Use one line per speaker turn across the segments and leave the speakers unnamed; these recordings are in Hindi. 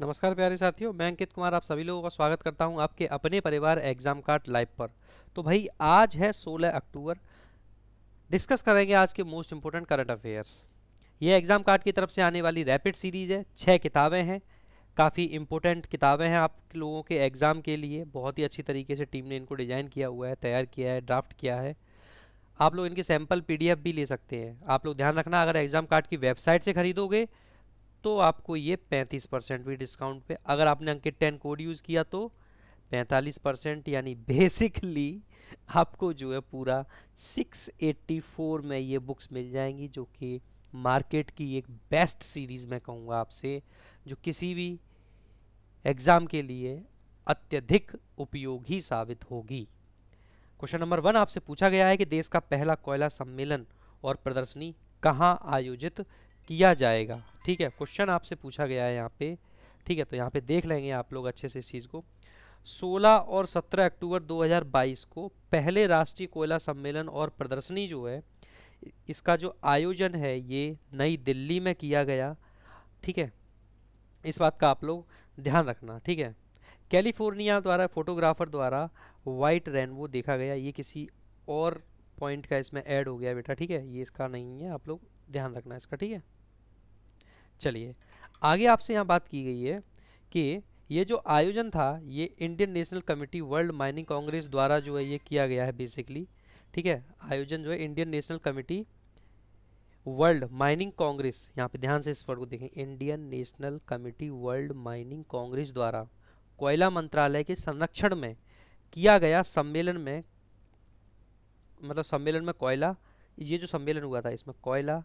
नमस्कार प्यारे साथियों मैं अंकित कुमार आप सभी लोगों का स्वागत करता हूं आपके अपने परिवार एग्जाम कार्ड लाइव पर तो भाई आज है 16 अक्टूबर डिस्कस करेंगे आज के मोस्ट इंपोर्टेंट करंट अफेयर्स ये एग्जाम कार्ड की तरफ से आने वाली रैपिड सीरीज है छः किताबें हैं काफ़ी इंपोर्टेंट किताबें हैं आप लोगों के एग्ज़ाम के लिए बहुत ही अच्छी तरीके से टीम ने इनको डिज़ाइन किया हुआ है तैयार किया है ड्राफ्ट किया है आप लोग इनके सैम्पल पीडीएफ भी ले सकते हैं आप लोग ध्यान रखना अगर एग्ज़ाम कार्ड की वेबसाइट से खरीदोगे तो आपको ये 35 परसेंट भी डिस्काउंट पे अगर आपने अंकित टेन कोड यूज़ किया तो 45 परसेंट यानी बेसिकली आपको जो है पूरा 684 में ये बुक्स मिल जाएंगी जो कि मार्केट की एक बेस्ट सीरीज़ मैं कहूँगा आपसे जो किसी भी एग्ज़ाम के लिए अत्यधिक उपयोगी साबित होगी क्वेश्चन नंबर वन आपसे पूछा गया है कि देश का पहला कोयला सम्मेलन और प्रदर्शनी कहाँ आयोजित किया जाएगा ठीक है क्वेश्चन आपसे पूछा गया है यहाँ पे ठीक है तो यहाँ पे देख लेंगे आप लोग अच्छे से इस चीज़ को 16 और 17 अक्टूबर 2022 को पहले राष्ट्रीय कोयला सम्मेलन और प्रदर्शनी जो है इसका जो आयोजन है ये नई दिल्ली में किया गया ठीक है इस बात का आप लोग ध्यान रखना ठीक है कैलिफोर्निया द्वारा फोटोग्राफर द्वारा वाइट रेनबो देखा गया ये किसी और पॉइंट का इसमें ऐड हो गया बेटा ठीक है ये इसका नहीं है आप लोग ध्यान रखना इसका ठीक है चलिए आगे आपसे यहाँ बात की गई है कि ये जो आयोजन था ये Indian national committee world mining congress द्वारा जो है ये किया गया है बेसिकली ठीक है आयोजन जो है Indian national committee world mining congress यहाँ पे ध्यान से इस वर्ड को देखें Indian national committee world mining congress द्वारा कोयला मंत्रालय के संरक्षण में किया गया सम्मेलन में मतलब सम्मेलन में कोयला ये जो सम्मेलन हुआ था इसमें कोयला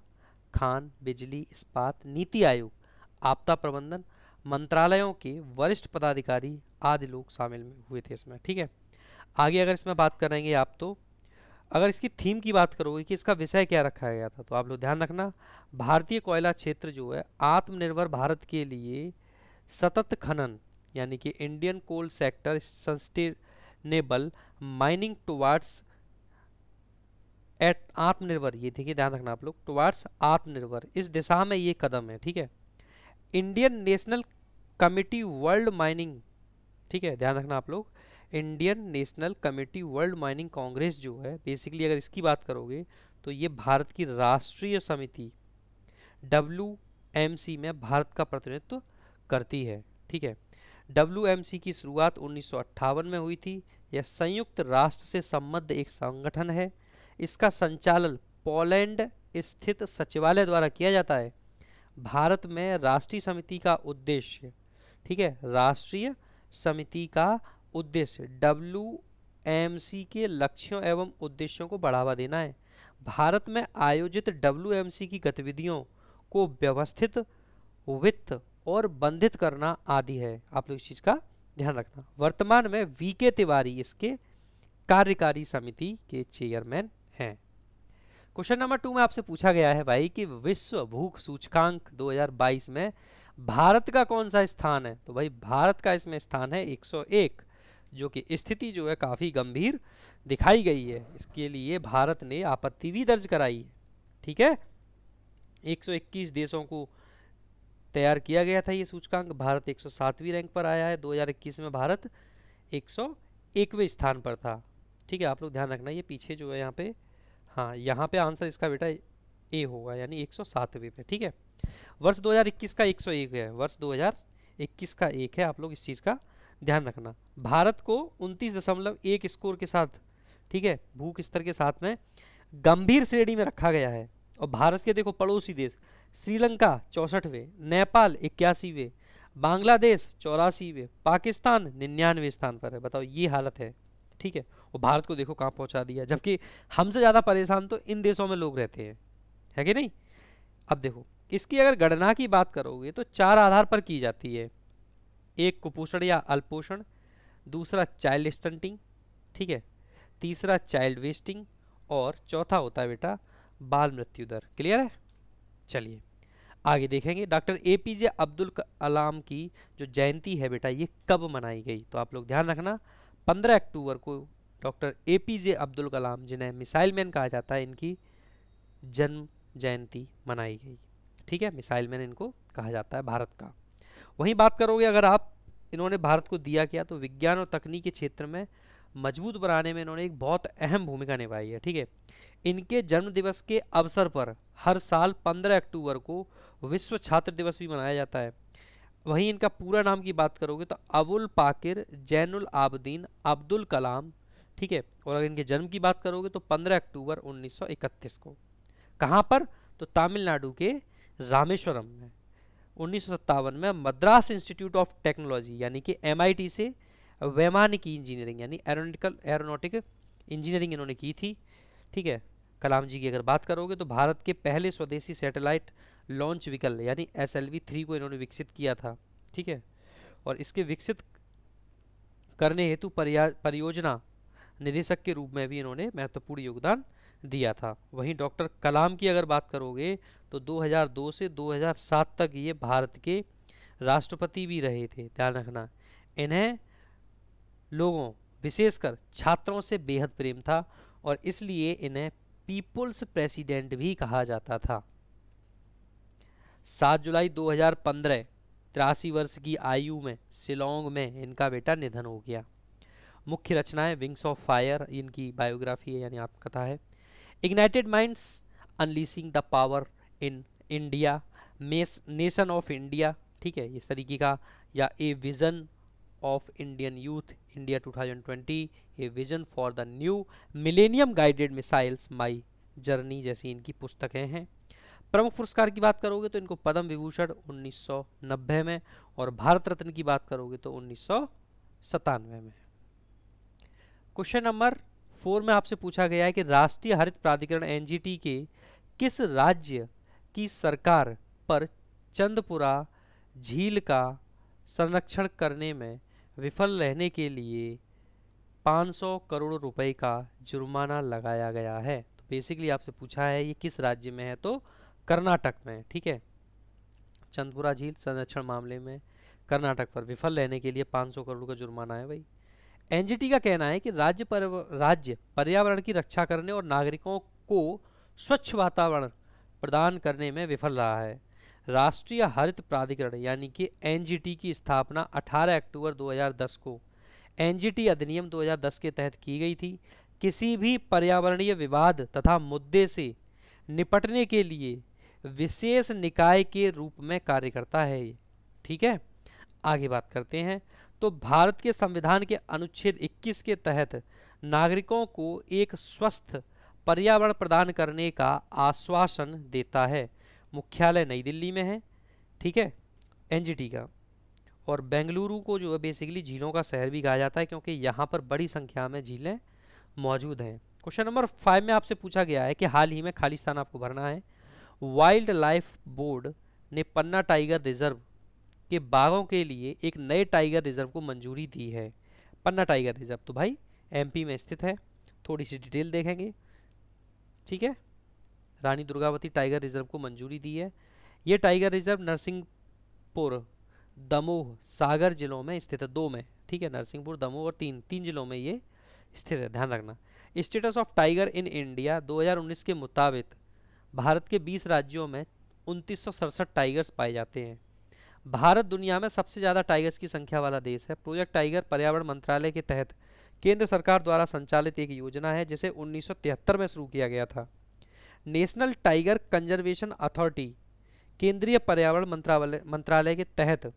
खान बिजली इस्पात नीति आयोग आपदा प्रबंधन मंत्रालयों के वरिष्ठ पदाधिकारी आदि लोग शामिल हुए थे इसमें ठीक है आगे अगर इसमें बात करेंगे आप तो अगर इसकी थीम की बात करोगे कि इसका विषय क्या रखा गया था तो आप लोग ध्यान रखना भारतीय कोयला क्षेत्र जो है आत्मनिर्भर भारत के लिए सतत खनन यानी कि Indian coal sector sustainable mining towards at Aatmanirbhar ये देखिए ध्यान रखना आप लोग टुवार्ड्स आत्मनिर्भर इस दिशा में ये कदम है ठीक है Indian national committee world mining ठीक है ध्यान रखना आप लोग Indian national committee world mining congress जो है बेसिकली अगर इसकी बात करोगे तो ये भारत की राष्ट्रीय समिति डब्ल्यू में भारत का प्रतिनिधित्व करती है ठीक है डब्ल्यू की शुरुआत उन्नीस में हुई थी यह संयुक्त राष्ट्र से संबद्ध एक संगठन है इसका संचालन पोलैंड स्थित सचिवालय द्वारा किया जाता है भारत में राष्ट्रीय समिति का उद्देश्य ठीक है राष्ट्रीय समिति का उद्देश्य डब्ल्यू एम सी के लक्ष्यों एवं उद्देश्यों को बढ़ावा देना है भारत में आयोजित डब्ल्यू एम सी की गतिविधियों को व्यवस्थित वित्त और बंधित करना आदि है आप लोग इस चीज़ का ध्यान रखना वर्तमान में वी के तिवारी इसके कार्यकारी समिति के चेयरमैन हैं क्वेश्चन नंबर टू में आपसे पूछा गया है भाई कि विश्व भूख सूचकांक 2022 में भारत का कौन सा स्थान है तो भाई भारत का इसमें स्थान है 101 जो कि स्थिति जो है काफ़ी गंभीर दिखाई गई है इसके लिए भारत ने आपत्ति भी दर्ज कराई है ठीक है 121 देशों को तैयार किया गया था ये सूचकांक भारत एक रैंक पर आया है दो में भारत एक स्थान पर था ठीक है आप लोग ध्यान रखना ये पीछे जो है यहाँ पे हाँ यहाँ पे आंसर इसका बेटा ए होगा यानी एक सौ सातवें पे ठीक है वर्ष 2021 का 101 है वर्ष 2021 का एक है आप लोग इस चीज़ का ध्यान रखना भारत को उनतीस दशमलव एक स्कोर के साथ ठीक है भूख स्तर के साथ में गंभीर श्रेणी में रखा गया है और भारत के देखो पड़ोसी देश श्रीलंका चौसठवें नेपाल इक्यासीवें बांग्लादेश चौरासीवें पाकिस्तान निन्यानवे स्थान पर है बताओ ये हालत है ठीक है वो भारत को देखो कहाँ पहुँचा दिया जबकि हमसे ज़्यादा परेशान तो इन देशों में लोग रहते हैं है कि नहीं अब देखो इसकी अगर गणना की बात करोगे तो चार आधार पर की जाती है एक कुपोषण या अल्पोषण दूसरा चाइल्ड स्टंटिंग ठीक है तीसरा चाइल्ड वेस्टिंग और चौथा होता है बेटा बाल मृत्यु दर क्लियर है चलिए आगे देखेंगे doctor A P J Abdul Kalam की जो जयंती है बेटा ये कब मनाई गई तो आप लोग ध्यान रखना पंद्रह अक्टूबर को doctor A P J Abdul Kalam जिन्हें मिसाइल मैन कहा जाता है इनकी जन्म जयंती मनाई गई ठीक है मिसाइल मैन इनको कहा जाता है भारत का वहीं बात करोगे अगर आप इन्होंने भारत को दिया क्या तो विज्ञान और तकनीक के क्षेत्र में मजबूत बनाने में इन्होंने एक बहुत अहम भूमिका निभाई है ठीक है इनके जन्म दिवस के अवसर पर हर साल 15 अक्टूबर को विश्व छात्र दिवस भी मनाया जाता है वहीं इनका पूरा नाम की बात करोगे तो अबुल पाकिर जैनुल आबदीन अब्दुल कलाम ठीक है और अगर इनके जन्म की बात करोगे तो 15 अक्टूबर 1931 को कहाँ पर तो तमिलनाडु के रामेश्वरम में उन्नीस में मद्रास इंस्टीट्यूट ऑफ टेक्नोलॉजी यानी कि एम से वैमानिकी इंजीनियरिंग यानी एरोनोटिकल एरोनोटिक इंजीनियरिंग इन्होंने की थी ठीक है कलाम जी की अगर बात करोगे तो भारत के पहले स्वदेशी सैटेलाइट लॉन्च व्हीकल यानी एस एल थ्री को इन्होंने विकसित किया था ठीक है और इसके विकसित करने हेतु परियोजना निदेशक के रूप में भी इन्होंने महत्वपूर्ण योगदान दिया था वहीं डॉक्टर कलाम की अगर बात करोगे तो 2002 से 2007 तक ये भारत के राष्ट्रपति भी रहे थे ध्यान रखना इन्हें लोगों विशेषकर छात्रों से बेहद प्रेम था और इसलिए इन्हें पीपुल्स प्रेसिडेंट भी कहा जाता था 7 जुलाई 2015 तिरासी वर्ष की आयु में शिलोंग में इनका बेटा निधन हो गया मुख्य रचनाएं विंग्स ऑफ फायर इनकी बायोग्राफी है यानी आत्मकथा है ignited minds unleashing the power in India nation of India ठीक है इस तरीके का या a vision of Indian youth India 2020 a vision for the new millennium guided missiles my journey जैसी इनकी पुस्तकें हैं प्रमुख पुरस्कार की बात करोगे तो इनको पद्म विभूषण उन्नीस में और भारत रत्न की बात करोगे तो उन्नीस में क्वेश्चन नंबर फोर में आपसे पूछा गया है कि राष्ट्रीय हरित प्राधिकरण एनजीटी के किस राज्य की सरकार पर चंदपुरा झील का संरक्षण करने में विफल रहने के लिए 500 करोड़ रुपए का जुर्माना लगाया गया है तो बेसिकली आपसे पूछा है ये किस राज्य में है तो कर्नाटक में ठीक है चंदपुरा झील संरक्षण मामले में कर्नाटक पर विफल रहने के लिए 500 करोड़ का जुर्माना है भाई एनजीटी का कहना है कि राज्य पर राज्य पर्यावरण की रक्षा करने और नागरिकों को स्वच्छ वातावरण प्रदान करने में विफल रहा है राष्ट्रीय हरित प्राधिकरण यानी कि एनजीटी की स्थापना 18 अक्टूबर 2010 को एनजीटी अधिनियम 2010 के तहत की गई थी किसी भी पर्यावरणीय विवाद तथा मुद्दे से निपटने के लिए विशेष निकाय के रूप में कार्य करता है ठीक है आगे बात करते हैं तो भारत के संविधान के अनुच्छेद 21 के तहत नागरिकों को एक स्वस्थ पर्यावरण प्रदान करने का आश्वासन देता है मुख्यालय नई दिल्ली में है ठीक है एनजीटी का और बेंगलुरु को जो है बेसिकली झीलों का शहर भी कहा जाता है क्योंकि यहाँ पर बड़ी संख्या में झीलें मौजूद हैं क्वेश्चन नंबर फाइव में आपसे पूछा गया है कि हाल ही में खालिस्तान आपको भरना है वाइल्ड लाइफ बोर्ड ने पन्ना टाइगर रिजर्व के बाघों के लिए एक नए टाइगर रिजर्व को मंजूरी दी है पन्ना टाइगर रिजर्व तो भाई एमपी में स्थित है थोड़ी सी डिटेल देखेंगे ठीक है रानी दुर्गावती टाइगर रिजर्व को मंजूरी दी है ये टाइगर रिजर्व नरसिंहपुर दमोह सागर जिलों में स्थित है दो में ठीक है नरसिंहपुर दमोह और तीन तीन जिलों में ये स्थित है ध्यान रखना status of tiger in India 2019 के मुताबिक भारत के 20 राज्यों में उनतीस टाइगर्स पाए जाते हैं भारत दुनिया में सबसे ज़्यादा टाइगर्स की संख्या वाला देश है प्रोजेक्ट टाइगर पर्यावरण मंत्रालय के तहत केंद्र सरकार द्वारा संचालित एक योजना है जिसे उन्नीस में शुरू किया गया था नेशनल टाइगर कंजर्वेशन अथॉरिटी केंद्रीय पर्यावरण मंत्रालय मंत्रालय के तहत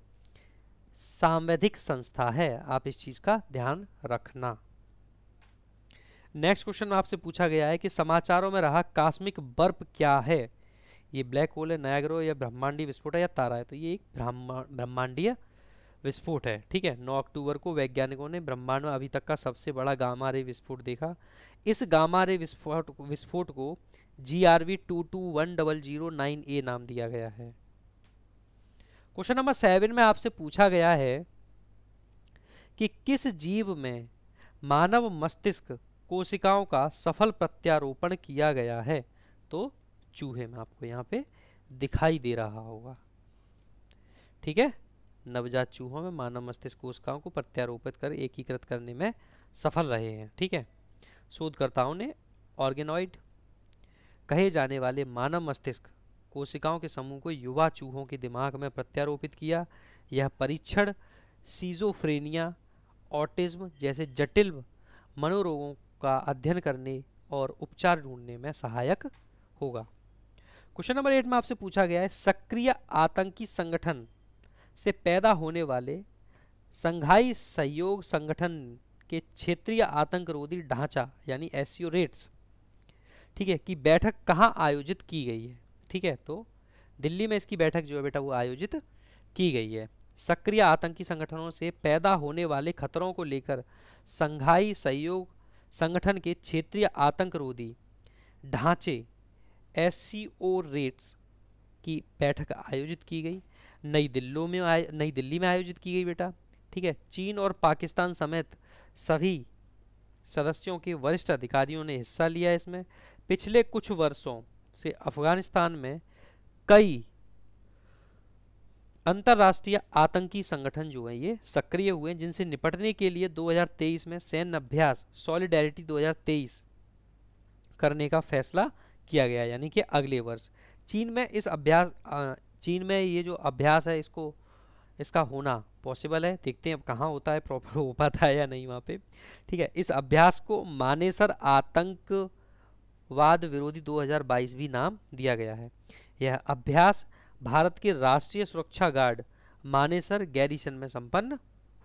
सांवैधिक संस्था है आप इस चीज़ का ध्यान रखना नेक्स्ट क्वेश्चन में आपसे पूछा गया है कि समाचारों में रहा कास्मिक बर्फ क्या है ये ब्लैक होल है नयाग्रो या ब्रह्मांडीय विस्फोट है या तारा है तो ये एक ब्रह्मांडीय विस्फोट है ठीक है 9 अक्टूबर को वैज्ञानिकों ने ब्रह्मांड में अभी तक का सबसे बड़ा गामा रे विस्फोट देखा इस गामा रे विस्फोट विस्फोट को G R V two two one double zero nine A नाम दिया गया है क्वेश्चन नंबर सेवन में आपसे पूछा गया है कि किस जीव में मानव मस्तिष्क कोशिकाओं का सफल प्रत्यारोपण किया गया है तो चूहे में आपको यहाँ पे दिखाई दे रहा होगा ठीक है नवजात चूहों में मानव मस्तिष्क कोशिकाओं को प्रत्यारोपित कर एकीकृत करने में सफल रहे हैं ठीक है शोधकर्ताओं ने ऑर्गेनॉइड कहे जाने वाले मानव मस्तिष्क कोशिकाओं के समूह को युवा चूहों के दिमाग में प्रत्यारोपित किया यह परीक्षण सीजोफ्रेनिया ऑटिज्म जैसे जटिल मनोरोगों का अध्ययन करने और उपचार ढूंढने में सहायक होगा क्वेश्चन नंबर एट में आपसे पूछा गया है सक्रिय आतंकी संगठन से पैदा होने वाले संघाई सहयोग संगठन के क्षेत्रीय आतंकरोधी ढांचा यानी एस रेट्स e ठीक है कि बैठक कहाँ आयोजित की गई है ठीक है तो दिल्ली में इसकी बैठक जो है बेटा वो आयोजित की गई है सक्रिय आतंकी संगठनों से पैदा होने वाले खतरों को लेकर संघाई सहयोग संगठन के क्षेत्रीय आतंकरोधी ढांचे एस रेट्स की बैठक आयोजित की गई नई दिल्ली में नई दिल्ली में आयोजित की गई बेटा ठीक है चीन और पाकिस्तान समेत सभी सदस्यों के वरिष्ठ अधिकारियों ने हिस्सा लिया इसमें पिछले कुछ वर्षों से अफगानिस्तान में कई अंतर्राष्ट्रीय आतंकी संगठन जो हैं ये सक्रिय हुए हैं जिनसे निपटने के लिए 2023 में सैन्य अभ्यास सॉलिडेरिटी 2023 करने का फैसला किया गया यानी कि अगले वर्ष चीन में इस अभ्यास चीन में ये जो अभ्यास है इसको इसका होना पॉसिबल है देखते हैं अब कहाँ होता है प्रॉपर हो पाता है या नहीं वहाँ पे ठीक है इस अभ्यास को मानेसर आतंकवाद विरोधी 2022 भी नाम दिया गया है यह अभ्यास भारत के राष्ट्रीय सुरक्षा गार्ड मानेसर गैरिसन में संपन्न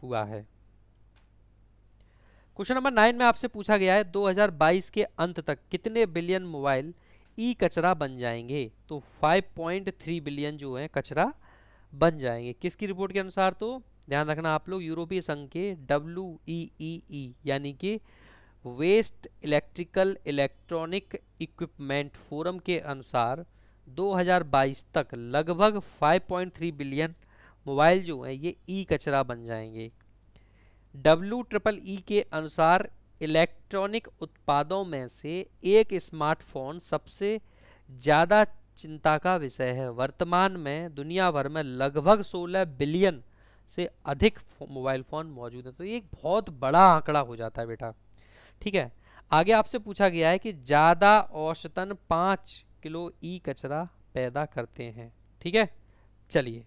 हुआ है क्वेश्चन नंबर नाइन में आपसे पूछा गया है 2022 के अंत तक कितने बिलियन मोबाइल ई कचरा बन जाएंगे तो 5.3 बिलियन जो है कचरा बन जाएंगे किसकी रिपोर्ट के अनुसार तो ध्यान रखना आप लोग यूरोपीय संघ के डब्ल्यू ई ई ई यानी कि waste electrical electronic equipment forum के अनुसार 2022 तक लगभग 5.3 बिलियन मोबाइल जो हैं ये ई कचरा बन जाएंगे डब्ल्यू ट्रिपल ई के अनुसार इलेक्ट्रॉनिक उत्पादों में से एक स्मार्टफोन सबसे ज़्यादा चिंता का विषय है वर्तमान में दुनिया भर में लगभग 16 बिलियन से अधिक मोबाइल फ़ोन मौजूद है तो ये एक बहुत बड़ा आंकड़ा हो जाता है बेटा ठीक है आगे आपसे पूछा गया है कि ज़्यादा औसतन पाँच किलो ई कचरा पैदा करते हैं ठीक है चलिए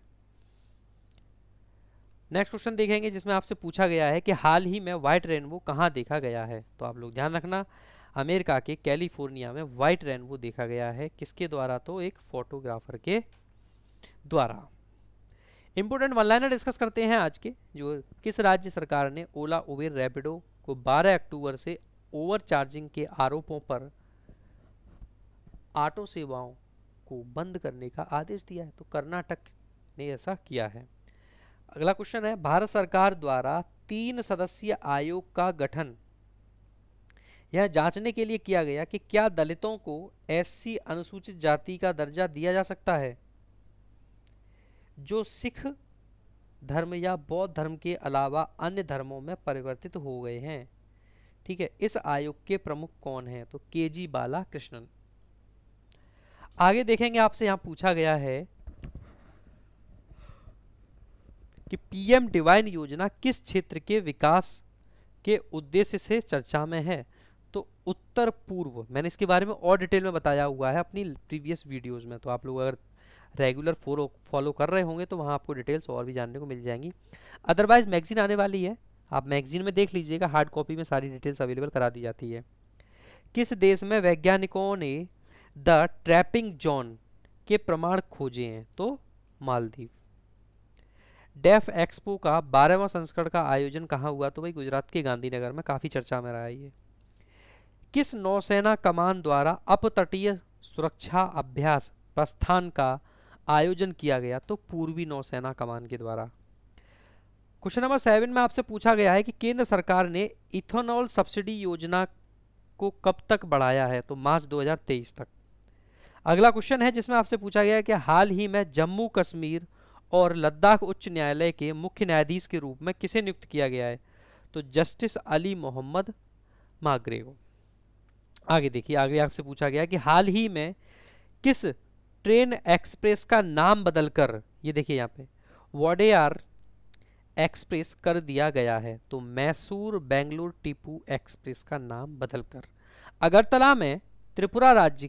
नेक्स्ट क्वेश्चन देखेंगे जिसमें आपसे पूछा गया है कि हाल ही में व्हाइट रेनबो कहाँ देखा गया है तो आप लोग ध्यान रखना अमेरिका के कैलिफोर्निया में व्हाइट रेनबो देखा गया है किसके द्वारा तो एक फोटोग्राफर के द्वारा इंपोर्टेंट वन लाइनर डिस्कस करते हैं आज के जो किस राज्य सरकार ने ओला उबेर रैपिडो को 12 अक्टूबर से ओवर चार्जिंग के आरोपों पर ऑटो सेवाओं को बंद करने का आदेश दिया है तो कर्नाटक ने ऐसा किया है अगला क्वेश्चन है भारत सरकार द्वारा तीन सदस्यीय आयोग का गठन यह जांचने के लिए किया गया कि क्या दलितों को एससी अनुसूचित जाति का दर्जा दिया जा सकता है जो सिख धर्म या बौद्ध धर्म के अलावा अन्य धर्मों में परिवर्तित हो गए हैं ठीक है इस आयोग के प्रमुख कौन हैं तो के जी बाला कृष्णन आगे देखेंगे आपसे यहाँ पूछा गया है कि पीएम डिवाइन योजना किस क्षेत्र के विकास के उद्देश्य से चर्चा में है तो उत्तर पूर्व मैंने इसके बारे में और डिटेल में बताया हुआ है अपनी प्रीवियस वीडियोस में तो आप लोग अगर रेगुलर फॉलो फॉलो कर रहे होंगे तो वहाँ आपको डिटेल्स और भी जानने को मिल जाएंगी अदरवाइज मैगजीन आने वाली है आप मैगजीन में देख लीजिएगा हार्ड कॉपी में सारी डिटेल्स अवेलेबल करा दी जाती है किस देश में वैज्ञानिकों ने द ट्रैपिंग जॉन के प्रमाण खोजे हैं तो मालदीव डेफ एक्सपो का बारहवा संस्करण का आयोजन कहाँ हुआ तो भाई गुजरात के गांधीनगर में काफ़ी चर्चा में रहा है ये किस नौसेना कमान द्वारा अपतटीय सुरक्षा अभ्यास प्रस्थान का आयोजन किया गया तो पूर्वी नौसेना कमान के द्वारा क्वेश्चन नंबर सेवन में आपसे पूछा गया है कि केंद्र सरकार ने इथेनॉल सब्सिडी योजना को कब तक बढ़ाया है तो मार्च 2023 तक अगला क्वेश्चन है जिसमें आपसे पूछा गया है कि हाल ही में जम्मू कश्मीर और लद्दाख उच्च न्यायालय के मुख्य न्यायाधीश के रूप में किसे नियुक्त किया गया है तो जस्टिस अली मोहम्मद मागरे को आगे देखिए आगे आपसे पूछा गया कि हाल ही में किस ट्रेन एक्सप्रेस का नाम बदलकर ये देखिए यहाँ पे वोडेयार एक्सप्रेस कर दिया गया है तो मैसूर बेंगलुरु टीपू एक्सप्रेस का नाम बदलकर अगरतला में त्रिपुरा राज्य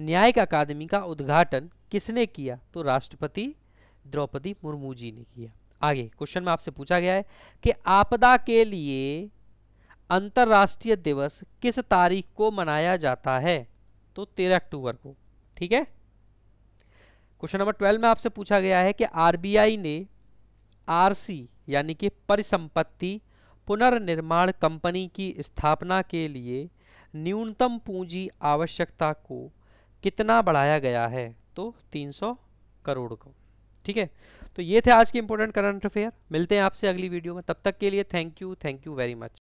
न्यायिक अकादमी का उद्घाटन किसने किया तो राष्ट्रपति द्रौपदी मुर्मू जी ने किया आगे क्वेश्चन में आपसे पूछा गया है कि आपदा के लिए अंतरराष्ट्रीय दिवस किस तारीख को मनाया जाता है तो तेरह अक्टूबर को ठीक है क्वेश्चन नंबर ट्वेल्व में आपसे पूछा गया है कि आरबीआई ने आरसी यानी कि परिसंपत्ति पुनर्निर्माण कंपनी की स्थापना के लिए न्यूनतम पूंजी आवश्यकता को कितना बढ़ाया गया है तो 300 करोड़ को ठीक है तो ये थे आज के इंपॉर्टेंट करंट अफेयर मिलते हैं आपसे अगली वीडियो में तब तक के लिए thank you thank you very much